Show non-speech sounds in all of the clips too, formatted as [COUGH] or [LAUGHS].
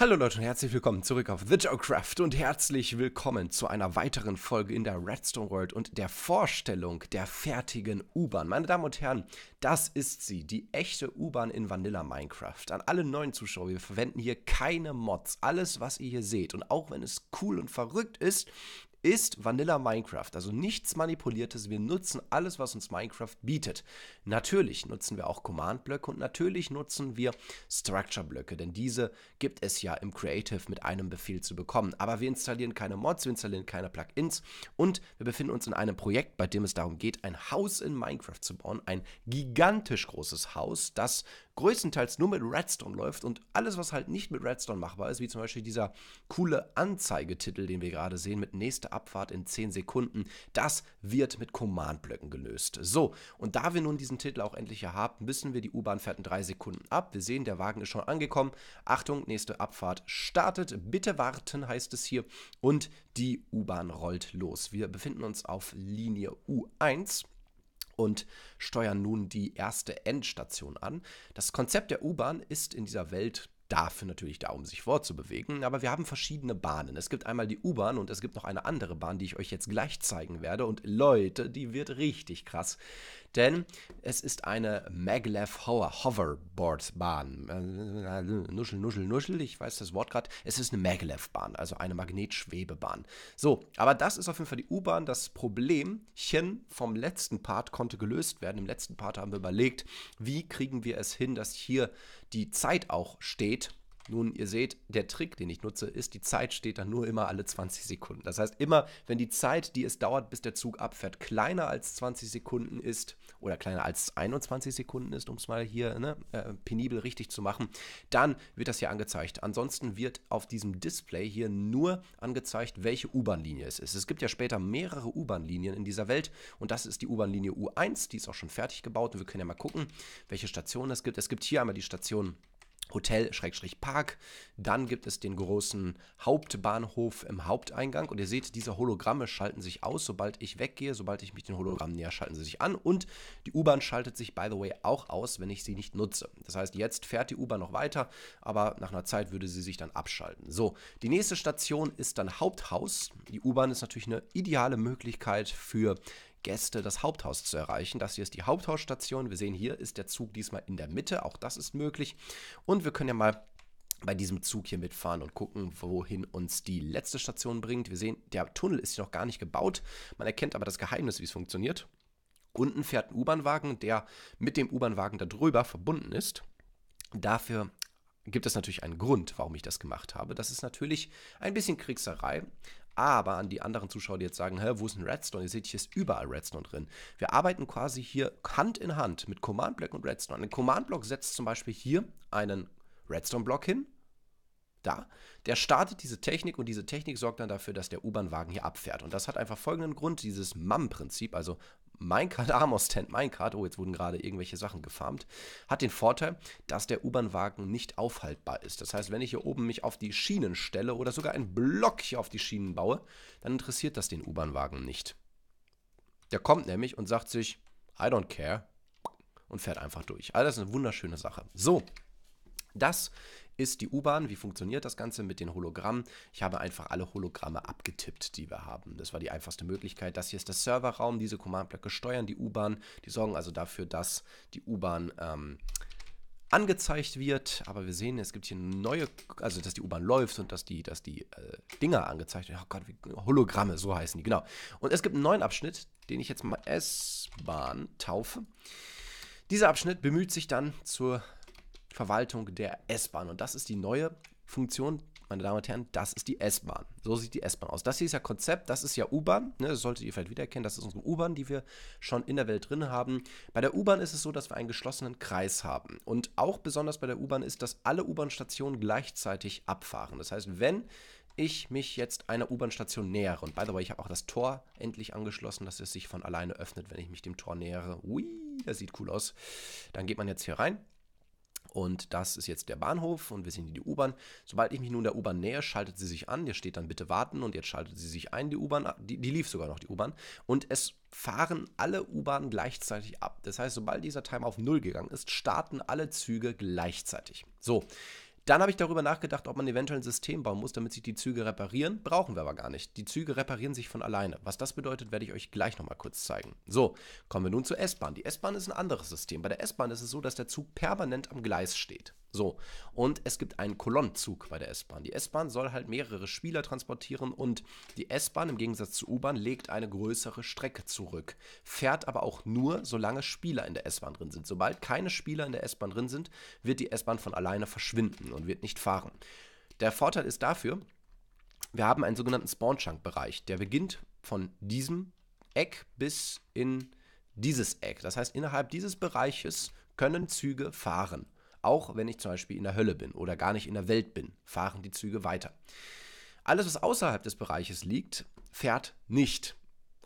Hallo Leute und herzlich willkommen zurück auf The Joecraft und herzlich willkommen zu einer weiteren Folge in der Redstone World und der Vorstellung der fertigen U-Bahn. Meine Damen und Herren, das ist sie, die echte U-Bahn in Vanilla Minecraft. An alle neuen Zuschauer, wir verwenden hier keine Mods. Alles, was ihr hier seht und auch wenn es cool und verrückt ist, ist Vanilla Minecraft, also nichts manipuliertes. Wir nutzen alles, was uns Minecraft bietet. Natürlich nutzen wir auch Command-Blöcke und natürlich nutzen wir Structure-Blöcke, denn diese gibt es ja im Creative mit einem Befehl zu bekommen. Aber wir installieren keine Mods, wir installieren keine Plugins und wir befinden uns in einem Projekt, bei dem es darum geht, ein Haus in Minecraft zu bauen. Ein gigantisch großes Haus, das größtenteils nur mit Redstone läuft und alles, was halt nicht mit Redstone machbar ist, wie zum Beispiel dieser coole Anzeigetitel, den wir gerade sehen, mit nächster Abfahrt in 10 Sekunden, das wird mit Command-Blöcken gelöst. So, und da wir nun diesen Titel auch endlich hier haben, müssen wir die U-Bahn fährt in 3 Sekunden ab. Wir sehen, der Wagen ist schon angekommen. Achtung, nächste Abfahrt startet. Bitte warten, heißt es hier. Und die U-Bahn rollt los. Wir befinden uns auf Linie U1 und steuern nun die erste Endstation an. Das Konzept der U-Bahn ist in dieser Welt dafür natürlich da, um sich vorzubewegen, Aber wir haben verschiedene Bahnen. Es gibt einmal die U-Bahn und es gibt noch eine andere Bahn, die ich euch jetzt gleich zeigen werde. Und Leute, die wird richtig krass denn es ist eine Maglev Hoverboard Bahn. Äh, nuschel, nuschel, nuschel, ich weiß das Wort gerade. Es ist eine Maglev-Bahn, also eine Magnetschwebebahn. So, aber das ist auf jeden Fall die U-Bahn. Das Problemchen vom letzten Part konnte gelöst werden. Im letzten Part haben wir überlegt, wie kriegen wir es hin, dass hier die Zeit auch steht nun, ihr seht, der Trick, den ich nutze, ist, die Zeit steht dann nur immer alle 20 Sekunden. Das heißt, immer wenn die Zeit, die es dauert, bis der Zug abfährt, kleiner als 20 Sekunden ist oder kleiner als 21 Sekunden ist, um es mal hier ne, äh, penibel richtig zu machen, dann wird das hier angezeigt. Ansonsten wird auf diesem Display hier nur angezeigt, welche U-Bahn-Linie es ist. Es gibt ja später mehrere U-Bahn-Linien in dieser Welt und das ist die U-Bahn-Linie U1, die ist auch schon fertig gebaut und wir können ja mal gucken, welche Stationen es gibt. Es gibt hier einmal die Station Hotel-Park. Dann gibt es den großen Hauptbahnhof im Haupteingang. Und ihr seht, diese Hologramme schalten sich aus, sobald ich weggehe. Sobald ich mich den Hologrammen näher, schalten sie sich an. Und die U-Bahn schaltet sich, by the way, auch aus, wenn ich sie nicht nutze. Das heißt, jetzt fährt die U-Bahn noch weiter, aber nach einer Zeit würde sie sich dann abschalten. So, die nächste Station ist dann Haupthaus. Die U-Bahn ist natürlich eine ideale Möglichkeit für Gäste das Haupthaus zu erreichen. Das hier ist die Haupthausstation. Wir sehen hier ist der Zug diesmal in der Mitte. Auch das ist möglich. Und wir können ja mal bei diesem Zug hier mitfahren und gucken, wohin uns die letzte Station bringt. Wir sehen, der Tunnel ist hier noch gar nicht gebaut. Man erkennt aber das Geheimnis, wie es funktioniert. Unten fährt ein U-Bahn-Wagen, der mit dem U-Bahn-Wagen da drüber verbunden ist. Dafür gibt es natürlich einen Grund, warum ich das gemacht habe. Das ist natürlich ein bisschen Kriegserei, aber an die anderen Zuschauer, die jetzt sagen, hä, wo ist ein Redstone? Ihr seht, hier ist überall Redstone drin. Wir arbeiten quasi hier Hand in Hand mit Command Block und Redstone. Ein Command Block setzt zum Beispiel hier einen Redstone Block hin. Da. Der startet diese Technik und diese Technik sorgt dann dafür, dass der U-Bahn-Wagen hier abfährt. Und das hat einfach folgenden Grund, dieses MAM-Prinzip, also Minecart [LAUGHS] Armor Stand Minecart, oh, jetzt wurden gerade irgendwelche Sachen gefarmt, hat den Vorteil, dass der U-Bahn-Wagen nicht aufhaltbar ist. Das heißt, wenn ich hier oben mich auf die Schienen stelle oder sogar ein Block hier auf die Schienen baue, dann interessiert das den U-Bahn-Wagen nicht. Der kommt nämlich und sagt sich, I don't care und fährt einfach durch. Also das ist eine wunderschöne Sache. So, das ist die U-Bahn, wie funktioniert das Ganze mit den Hologrammen? Ich habe einfach alle Hologramme abgetippt, die wir haben. Das war die einfachste Möglichkeit. Das hier ist der Serverraum, diese Command-Blöcke steuern die U-Bahn, die sorgen also dafür, dass die U-Bahn... Ähm, angezeigt wird, aber wir sehen, es gibt hier neue, also dass die U-Bahn läuft und dass die, dass die äh, Dinger angezeigt werden. Oh Gott, wie, Hologramme, so heißen die, genau. Und es gibt einen neuen Abschnitt, den ich jetzt mal S-Bahn taufe. Dieser Abschnitt bemüht sich dann zur Verwaltung der S-Bahn. Und das ist die neue Funktion, meine Damen und Herren, das ist die S-Bahn. So sieht die S-Bahn aus. Das hier ist ja Konzept, das ist ja U-Bahn. Ne, das solltet ihr vielleicht wiedererkennen. Das ist unsere U-Bahn, die wir schon in der Welt drin haben. Bei der U-Bahn ist es so, dass wir einen geschlossenen Kreis haben. Und auch besonders bei der U-Bahn ist, dass alle U-Bahn-Stationen gleichzeitig abfahren. Das heißt, wenn ich mich jetzt einer U-Bahn-Station nähere, und by the way, ich habe auch das Tor endlich angeschlossen, dass es sich von alleine öffnet, wenn ich mich dem Tor nähere. Ui, das sieht cool aus. Dann geht man jetzt hier rein und das ist jetzt der Bahnhof und wir sind in die U-Bahn. Sobald ich mich nun der U-Bahn nähe, schaltet sie sich an. Hier steht dann bitte warten und jetzt schaltet sie sich ein, die U-Bahn. Ah, die, die lief sogar noch, die U-Bahn. Und es fahren alle U-Bahnen gleichzeitig ab. Das heißt, sobald dieser Timer auf Null gegangen ist, starten alle Züge gleichzeitig. So, dann habe ich darüber nachgedacht, ob man eventuell ein System bauen muss, damit sich die Züge reparieren. Brauchen wir aber gar nicht. Die Züge reparieren sich von alleine. Was das bedeutet, werde ich euch gleich nochmal kurz zeigen. So, kommen wir nun zur S-Bahn. Die S-Bahn ist ein anderes System. Bei der S-Bahn ist es so, dass der Zug permanent am Gleis steht. So, und es gibt einen Kolonnenzug bei der S-Bahn. Die S-Bahn soll halt mehrere Spieler transportieren und die S-Bahn im Gegensatz zur U-Bahn legt eine größere Strecke zurück, fährt aber auch nur, solange Spieler in der S-Bahn drin sind. Sobald keine Spieler in der S-Bahn drin sind, wird die S-Bahn von alleine verschwinden und wird nicht fahren. Der Vorteil ist dafür, wir haben einen sogenannten Spawn-Chunk-Bereich, der beginnt von diesem Eck bis in dieses Eck. Das heißt, innerhalb dieses Bereiches können Züge fahren. Auch wenn ich zum Beispiel in der Hölle bin oder gar nicht in der Welt bin, fahren die Züge weiter. Alles, was außerhalb des Bereiches liegt, fährt nicht.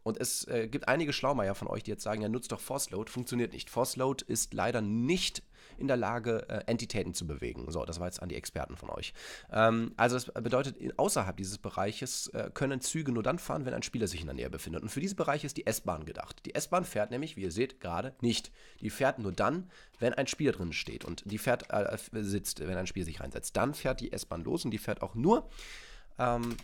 Und es äh, gibt einige Schlaumeier von euch, die jetzt sagen, ja, nutzt doch Force Load, funktioniert nicht. Force Load ist leider nicht in der Lage, äh, Entitäten zu bewegen. So, das war jetzt an die Experten von euch. Ähm, also das bedeutet, außerhalb dieses Bereiches äh, können Züge nur dann fahren, wenn ein Spieler sich in der Nähe befindet. Und für diese Bereiche ist die S-Bahn gedacht. Die S-Bahn fährt nämlich, wie ihr seht, gerade nicht. Die fährt nur dann, wenn ein Spieler drin steht und die fährt, äh, sitzt, wenn ein Spieler sich reinsetzt. Dann fährt die S-Bahn los und die fährt auch nur, ähm,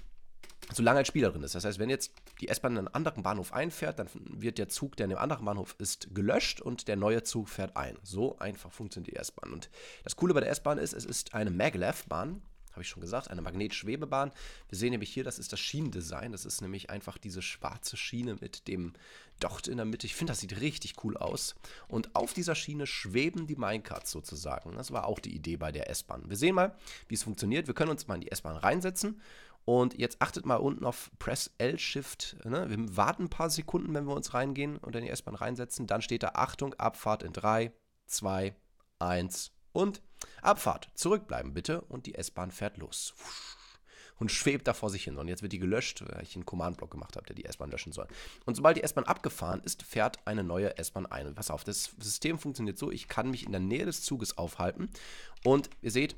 solange ein Spieler drin ist. Das heißt, wenn jetzt die S-Bahn in einen anderen Bahnhof einfährt, dann wird der Zug, der in dem anderen Bahnhof ist, gelöscht und der neue Zug fährt ein. So einfach funktioniert die S-Bahn. Und das Coole bei der S-Bahn ist, es ist eine Maglev-Bahn. Habe ich schon gesagt, eine Magnetschwebebahn. Wir sehen nämlich hier, das ist das Schienendesign. Das ist nämlich einfach diese schwarze Schiene mit dem Docht in der Mitte. Ich finde, das sieht richtig cool aus. Und auf dieser Schiene schweben die Minecarts sozusagen. Das war auch die Idee bei der S-Bahn. Wir sehen mal, wie es funktioniert. Wir können uns mal in die S-Bahn reinsetzen und jetzt achtet mal unten auf Press L Shift. Ne? Wir warten ein paar Sekunden, wenn wir uns reingehen und in die S-Bahn reinsetzen. Dann steht da Achtung, Abfahrt in 3, 2, 1 und Abfahrt. Zurückbleiben bitte und die S-Bahn fährt los. Und schwebt da vor sich hin. Und jetzt wird die gelöscht, weil ich einen Command-Block gemacht habe, der die S-Bahn löschen soll. Und sobald die S-Bahn abgefahren ist, fährt eine neue S-Bahn ein. Und pass auf, das System funktioniert so, ich kann mich in der Nähe des Zuges aufhalten. Und ihr seht,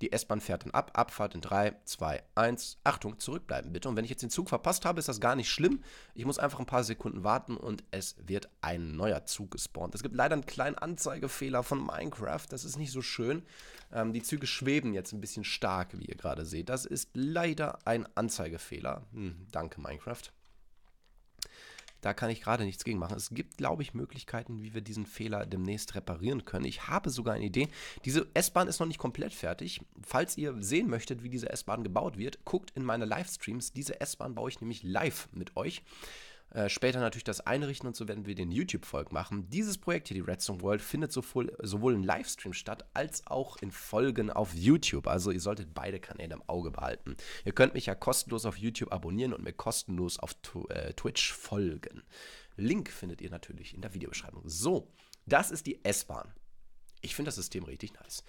die S-Bahn fährt dann ab, Abfahrt in 3, 2, 1. Achtung, zurückbleiben bitte. Und wenn ich jetzt den Zug verpasst habe, ist das gar nicht schlimm. Ich muss einfach ein paar Sekunden warten und es wird ein neuer Zug gespawnt. Es gibt leider einen kleinen Anzeigefehler von Minecraft. Das ist nicht so schön. Ähm, die Züge schweben jetzt ein bisschen stark, wie ihr gerade seht. Das ist leider ein Anzeigefehler. Hm, danke, Minecraft. Da kann ich gerade nichts gegen machen. Es gibt, glaube ich, Möglichkeiten, wie wir diesen Fehler demnächst reparieren können. Ich habe sogar eine Idee. Diese S-Bahn ist noch nicht komplett fertig. Falls ihr sehen möchtet, wie diese S-Bahn gebaut wird, guckt in meine Livestreams. Diese S-Bahn baue ich nämlich live mit euch. Äh, später natürlich das einrichten und so werden wir den YouTube-Volk machen. Dieses Projekt hier, die Redstone World, findet sowohl, sowohl in Livestream statt als auch in Folgen auf YouTube. Also ihr solltet beide Kanäle im Auge behalten. Ihr könnt mich ja kostenlos auf YouTube abonnieren und mir kostenlos auf äh, Twitch folgen. Link findet ihr natürlich in der Videobeschreibung. So, das ist die S-Bahn. Ich finde das System richtig nice.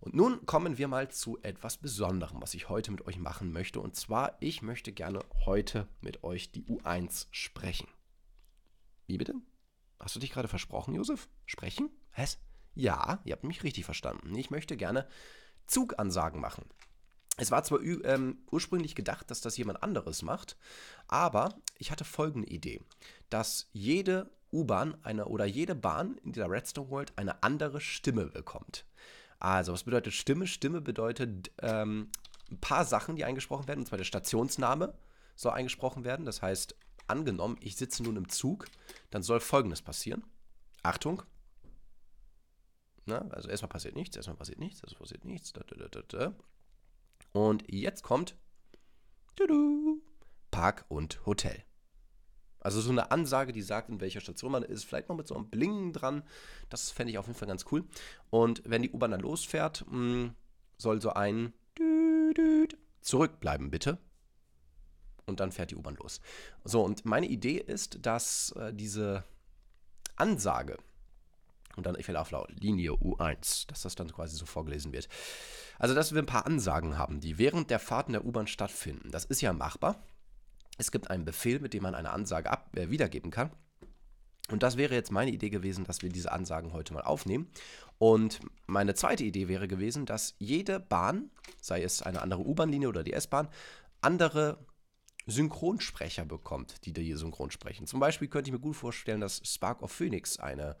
Und nun kommen wir mal zu etwas Besonderem, was ich heute mit euch machen möchte. Und zwar, ich möchte gerne heute mit euch die U1 sprechen. Wie bitte? Hast du dich gerade versprochen, Josef? Sprechen? Was? Ja, ihr habt mich richtig verstanden. Ich möchte gerne Zugansagen machen. Es war zwar ähm, ursprünglich gedacht, dass das jemand anderes macht, aber ich hatte folgende Idee, dass jede U-Bahn oder jede Bahn in der Redstone World eine andere Stimme bekommt. Also, was bedeutet Stimme? Stimme bedeutet ähm, ein paar Sachen, die eingesprochen werden. Und zwar der Stationsname soll eingesprochen werden. Das heißt, angenommen, ich sitze nun im Zug, dann soll Folgendes passieren. Achtung. Na, also erstmal passiert nichts, erstmal passiert nichts, erstmal passiert nichts. Da, da, da, und jetzt kommt Park und Hotel. Also so eine Ansage, die sagt, in welcher Station man ist, vielleicht noch mit so einem Blingen dran. Das fände ich auf jeden Fall ganz cool. Und wenn die U-Bahn dann losfährt, hm, soll so ein zurückbleiben bitte. Und dann fährt die U-Bahn los. So, und meine Idee ist, dass äh, diese Ansage und dann ich will auf Linie U1, dass das dann quasi so vorgelesen wird. Also, dass wir ein paar Ansagen haben, die während der Fahrten der U-Bahn stattfinden. Das ist ja machbar. Es gibt einen Befehl, mit dem man eine Ansage ab, äh, wiedergeben kann. Und das wäre jetzt meine Idee gewesen, dass wir diese Ansagen heute mal aufnehmen. Und meine zweite Idee wäre gewesen, dass jede Bahn, sei es eine andere U-Bahn-Linie oder die S-Bahn, andere Synchronsprecher bekommt, die da hier synchron sprechen. Zum Beispiel könnte ich mir gut vorstellen, dass Spark of Phoenix eine,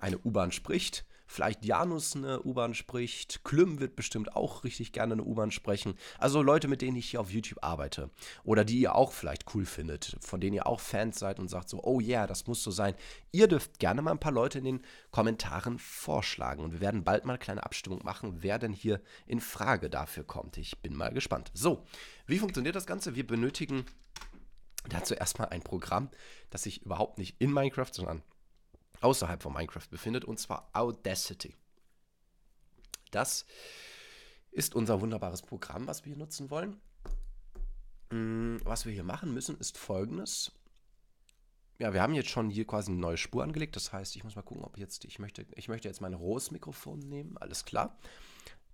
eine U-Bahn spricht Vielleicht Janus eine U-Bahn spricht. Klüm wird bestimmt auch richtig gerne eine U-Bahn sprechen. Also Leute, mit denen ich hier auf YouTube arbeite. Oder die ihr auch vielleicht cool findet. Von denen ihr auch Fans seid und sagt so, oh yeah, das muss so sein. Ihr dürft gerne mal ein paar Leute in den Kommentaren vorschlagen. Und wir werden bald mal eine kleine Abstimmung machen, wer denn hier in Frage dafür kommt. Ich bin mal gespannt. So, wie funktioniert das Ganze? Wir benötigen dazu erstmal ein Programm, das ich überhaupt nicht in Minecraft, sondern außerhalb von Minecraft befindet, und zwar Audacity. Das ist unser wunderbares Programm, was wir hier nutzen wollen. Mm, was wir hier machen müssen, ist folgendes. Ja, wir haben jetzt schon hier quasi eine neue Spur angelegt. Das heißt, ich muss mal gucken, ob jetzt, ich möchte, ich möchte jetzt mein rohes Mikrofon nehmen. Alles klar.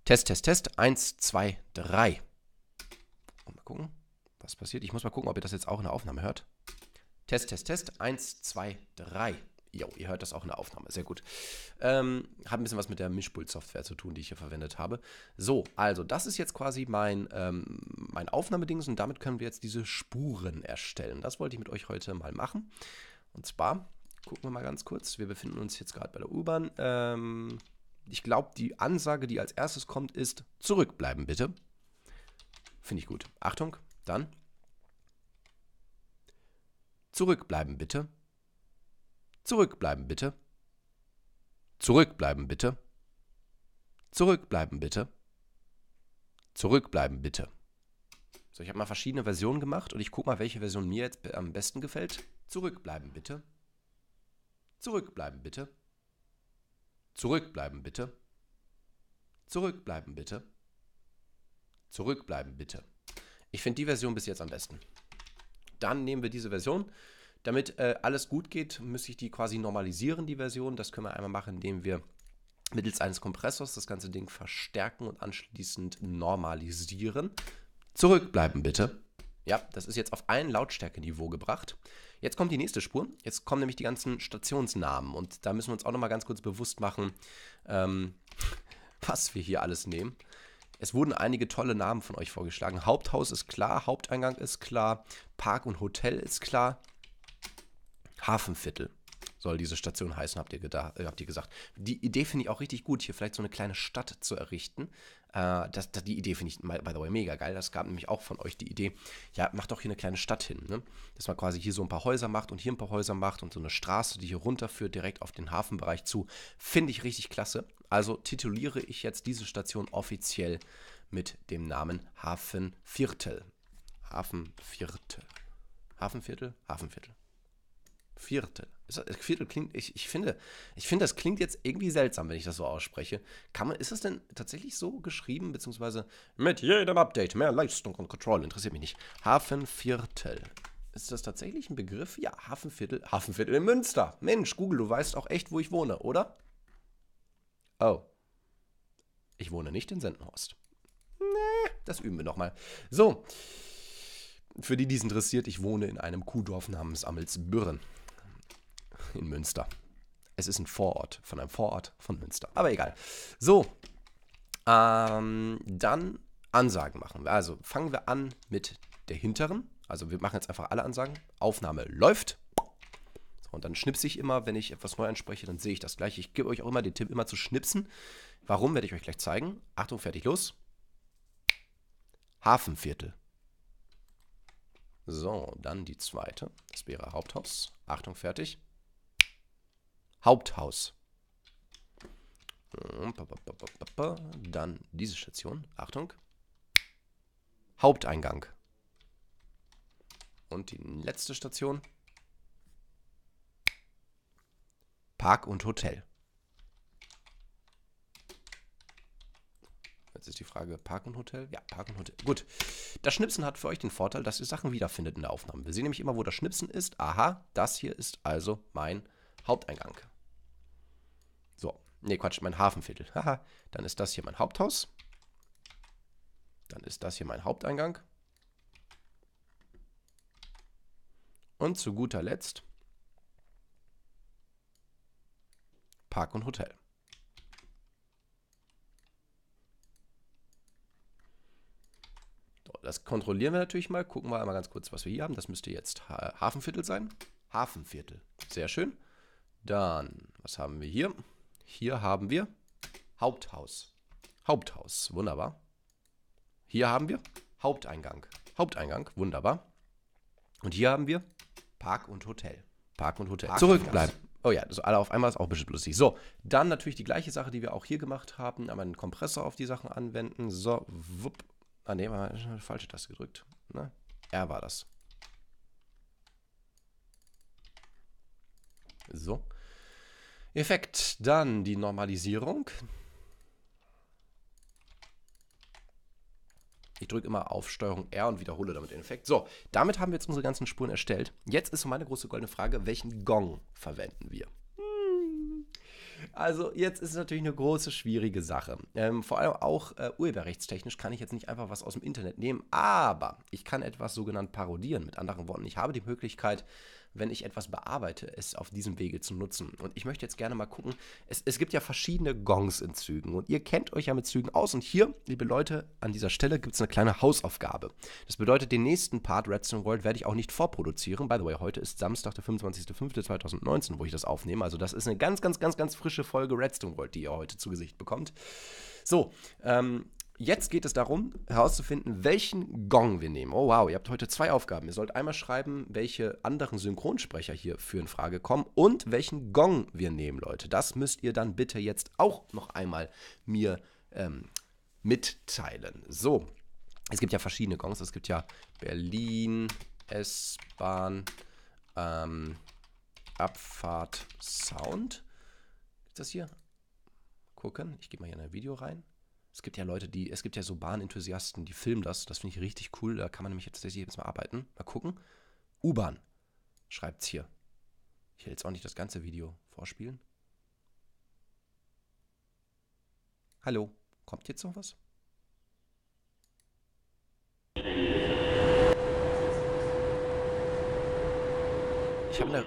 Test, Test, Test. Eins, zwei, drei. Und mal gucken, was passiert. Ich muss mal gucken, ob ihr das jetzt auch in der Aufnahme hört. Test, Test, Test. Eins, zwei, drei. Jo, ihr hört das auch in der Aufnahme. Sehr gut. Ähm, hat ein bisschen was mit der Mischpult-Software zu tun, die ich hier verwendet habe. So, also das ist jetzt quasi mein, ähm, mein Aufnahmedings und damit können wir jetzt diese Spuren erstellen. Das wollte ich mit euch heute mal machen. Und zwar gucken wir mal ganz kurz. Wir befinden uns jetzt gerade bei der U-Bahn. Ähm, ich glaube, die Ansage, die als erstes kommt, ist zurückbleiben bitte. Finde ich gut. Achtung, dann. Zurückbleiben bitte. Zurückbleiben bitte. Zurückbleiben bitte. Zurückbleiben bitte. Zurückbleiben bitte. So, ich habe mal verschiedene Versionen gemacht und ich gucke mal, welche Version mir jetzt am besten gefällt. Zurückbleiben bitte. Zurückbleiben bitte. Zurückbleiben bitte. Zurückbleiben bitte. Zurückbleiben bitte. Ich finde die Version bis jetzt am besten. Dann nehmen wir diese Version. Damit äh, alles gut geht, müsste ich die quasi normalisieren, die Version. Das können wir einmal machen, indem wir mittels eines Kompressors das ganze Ding verstärken und anschließend normalisieren. Zurückbleiben bitte. Ja, das ist jetzt auf ein Lautstärkeniveau gebracht. Jetzt kommt die nächste Spur. Jetzt kommen nämlich die ganzen Stationsnamen. Und da müssen wir uns auch nochmal ganz kurz bewusst machen, ähm, [LAUGHS] was wir hier alles nehmen. Es wurden einige tolle Namen von euch vorgeschlagen. Haupthaus ist klar, Haupteingang ist klar, Park und Hotel ist klar. Hafenviertel soll diese Station heißen, habt ihr, gedacht, habt ihr gesagt. Die Idee finde ich auch richtig gut, hier vielleicht so eine kleine Stadt zu errichten. Äh, das, die Idee finde ich, by the way, mega geil. Das gab nämlich auch von euch die Idee, ja, macht doch hier eine kleine Stadt hin. Ne? Dass man quasi hier so ein paar Häuser macht und hier ein paar Häuser macht und so eine Straße, die hier runterführt, direkt auf den Hafenbereich zu. Finde ich richtig klasse. Also tituliere ich jetzt diese Station offiziell mit dem Namen Hafenviertel. Hafenviertel. Hafenviertel? Hafenviertel. Viertel. Viertel klingt, ich, ich finde, ich finde, das klingt jetzt irgendwie seltsam, wenn ich das so ausspreche. Kann man, ist das denn tatsächlich so geschrieben, beziehungsweise mit jedem Update mehr Leistung und Control? Interessiert mich nicht. Hafenviertel. Ist das tatsächlich ein Begriff? Ja, Hafenviertel, Hafenviertel in Münster. Mensch, Google, du weißt auch echt, wo ich wohne, oder? Oh. Ich wohne nicht in Sendenhorst. Nee, das üben wir nochmal. So. Für die, die es interessiert, ich wohne in einem Kuhdorf namens Ammelsbürren in Münster. Es ist ein Vorort von einem Vorort von Münster. Aber egal. So, ähm, dann Ansagen machen. wir. Also fangen wir an mit der hinteren. Also wir machen jetzt einfach alle Ansagen. Aufnahme läuft. So, und dann schnipse ich immer, wenn ich etwas neu anspreche, dann sehe ich das gleich. Ich gebe euch auch immer den Tipp, immer zu schnipsen. Warum, werde ich euch gleich zeigen. Achtung, fertig, los. Hafenviertel. So, dann die zweite. Das wäre Haupthaus. Achtung, fertig. Haupthaus. Ähm, Dann diese Station. Achtung. Haupteingang. Und die letzte Station. Park und Hotel. Jetzt ist die Frage, Park und Hotel? Ja, Park und Hotel. Gut. Das Schnipsen hat für euch den Vorteil, dass ihr Sachen wiederfindet in der Aufnahme. Wir sehen nämlich immer, wo das Schnipsen ist. Aha, das hier ist also mein Haupteingang. Ne, Quatsch, mein Hafenviertel. Haha, dann ist das hier mein Haupthaus. Dann ist das hier mein Haupteingang. Und zu guter Letzt Park und Hotel. das kontrollieren wir natürlich mal. Gucken wir einmal ganz kurz, was wir hier haben. Das müsste jetzt Hafenviertel sein. Hafenviertel. Sehr schön. Dann, was haben wir hier? Hier haben wir Haupthaus. Haupthaus, wunderbar. Hier haben wir Haupteingang. Haupteingang, wunderbar. Und hier haben wir Park und Hotel. Park und Hotel. Zurückbleiben. Oh ja, also alle auf einmal ist auch bestimmt lustig. So, dann natürlich die gleiche Sache, die wir auch hier gemacht haben. Einmal einen Kompressor auf die Sachen anwenden. So, wupp. Ah, ne, falsche Taste gedrückt. Ne? R war das. So. Effekt, dann die Normalisierung. Ich drücke immer auf Steuerung R und wiederhole damit den Effekt. So, damit haben wir jetzt unsere ganzen Spuren erstellt. Jetzt ist so meine große goldene Frage, welchen Gong verwenden wir? Hm. Also jetzt ist es natürlich eine große, schwierige Sache. Ähm, vor allem auch äh, urheberrechtstechnisch kann ich jetzt nicht einfach was aus dem Internet nehmen, aber ich kann etwas sogenannt parodieren. Mit anderen Worten, ich habe die Möglichkeit, wenn ich etwas bearbeite, es auf diesem Wege zu nutzen. Und ich möchte jetzt gerne mal gucken, es, es gibt ja verschiedene Gongs in Zügen und ihr kennt euch ja mit Zügen aus. Und hier, liebe Leute, an dieser Stelle gibt es eine kleine Hausaufgabe. Das bedeutet, den nächsten Part Redstone World werde ich auch nicht vorproduzieren. By the way, heute ist Samstag, der 25.05.2019, wo ich das aufnehme. Also das ist eine ganz, ganz, ganz, ganz frische Folge Redstone World, die ihr heute zu Gesicht bekommt. So, ähm, Jetzt geht es darum, herauszufinden, welchen Gong wir nehmen. Oh wow, ihr habt heute zwei Aufgaben. Ihr sollt einmal schreiben, welche anderen Synchronsprecher hier für in Frage kommen und welchen Gong wir nehmen, Leute. Das müsst ihr dann bitte jetzt auch noch einmal mir ähm, mitteilen. So, es gibt ja verschiedene Gongs. Es gibt ja Berlin, S-Bahn, ähm, Abfahrt, Sound. Ist das hier? Gucken, ich gehe mal hier in ein Video rein. Es gibt ja Leute, die, es gibt ja so Bahnenthusiasten, die filmen das. Das finde ich richtig cool. Da kann man nämlich jetzt tatsächlich mal arbeiten. Mal gucken. U-Bahn, schreibt es hier. Ich will jetzt auch nicht das ganze Video vorspielen. Hallo, kommt jetzt noch was? Ich habe eine.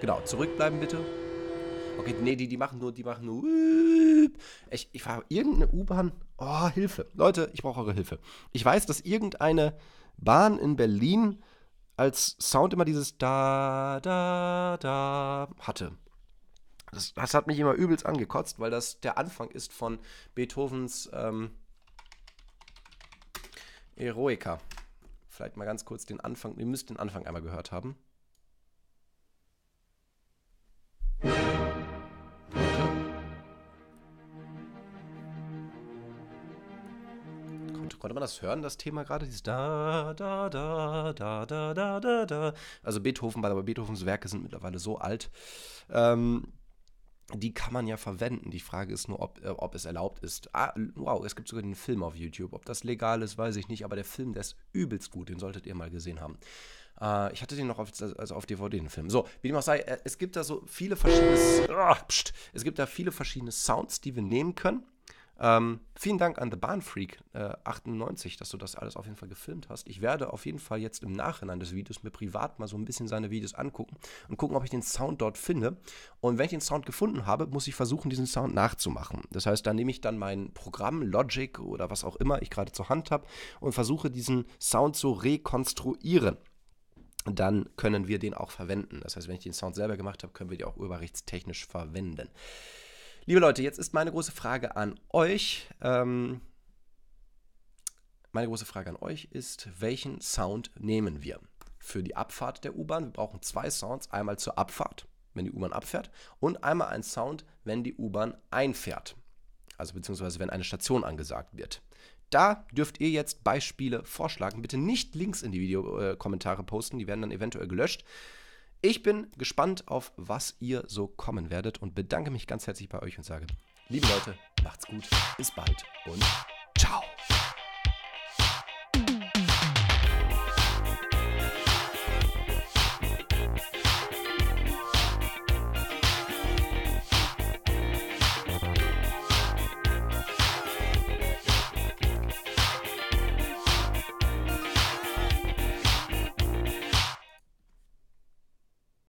Genau, zurückbleiben bitte. Okay, nee, die, die machen nur, die machen nur. Ich, ich fahre irgendeine U-Bahn. Oh, Hilfe. Leute, ich brauche eure Hilfe. Ich weiß, dass irgendeine Bahn in Berlin als Sound immer dieses da, da, da hatte. Das, das hat mich immer übelst angekotzt, weil das der Anfang ist von Beethovens ähm, Eroica. Vielleicht mal ganz kurz den Anfang. Ihr müsst den Anfang einmal gehört haben. Konnte man das hören, das Thema gerade? Dieses da, da, da, da, da, da, da, da. Also Beethoven, weil aber Beethovens Werke sind mittlerweile so alt. Ähm, die kann man ja verwenden. Die Frage ist nur, ob, äh, ob es erlaubt ist. Ah, wow, es gibt sogar den Film auf YouTube. Ob das legal ist, weiß ich nicht, aber der Film, der ist übelst gut. Den solltet ihr mal gesehen haben. Äh, ich hatte den noch auf, also auf DVD, den Film. So, wie dem auch sei, äh, es gibt da so viele verschiedene. Oh, pst, es gibt da viele verschiedene Sounds, die wir nehmen können ähm, vielen Dank an The Bahnfreak äh, 98, dass du das alles auf jeden Fall gefilmt hast. Ich werde auf jeden Fall jetzt im Nachhinein des Videos mir privat mal so ein bisschen seine Videos angucken und gucken, ob ich den Sound dort finde. Und wenn ich den Sound gefunden habe, muss ich versuchen, diesen Sound nachzumachen. Das heißt, da nehme ich dann mein Programm, Logic oder was auch immer ich gerade zur Hand habe und versuche diesen Sound zu rekonstruieren dann können wir den auch verwenden. Das heißt, wenn ich den Sound selber gemacht habe, können wir den auch urheberrechtstechnisch verwenden. Liebe Leute, jetzt ist meine große Frage an euch. Ähm, meine große Frage an euch ist, welchen Sound nehmen wir für die Abfahrt der U-Bahn? Wir brauchen zwei Sounds, einmal zur Abfahrt, wenn die U-Bahn abfährt, und einmal einen Sound, wenn die U-Bahn einfährt. Also beziehungsweise wenn eine Station angesagt wird. Da dürft ihr jetzt Beispiele vorschlagen. Bitte nicht Links in die Videokommentare äh, posten, die werden dann eventuell gelöscht. Ich bin gespannt auf, was ihr so kommen werdet und bedanke mich ganz herzlich bei euch und sage, liebe Leute, macht's gut, bis bald und ciao.